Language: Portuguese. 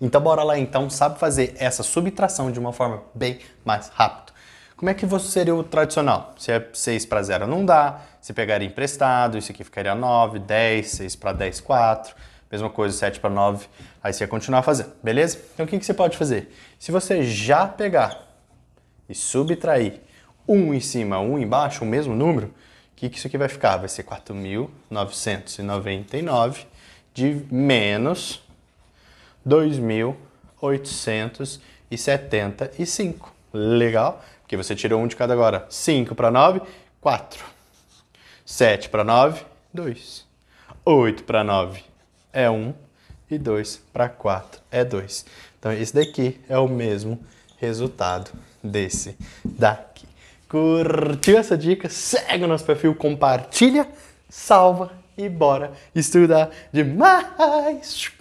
Então bora lá então, sabe fazer essa subtração de uma forma bem mais rápida. Como é que você seria o tradicional? Se é 6 para 0 não dá, se pegaria emprestado, isso aqui ficaria 9, 10, 6 para 10, 4. Mesma coisa, 7 para 9, aí você ia continuar fazendo, beleza? Então o que, que você pode fazer? Se você já pegar e subtrair 1 em cima, 1 embaixo, o mesmo número, o que, que isso aqui vai ficar? Vai ser 4.999 de menos 2.875. Legal? Porque você tirou um de cada agora. 5 para 9, 4. 7 para 9, 2. 8 para 9 é 1. E 2 para 4 é 2. Então, esse daqui é o mesmo resultado desse daqui. Curtiu essa dica? Segue o nosso perfil, compartilha, salva e bora estudar demais!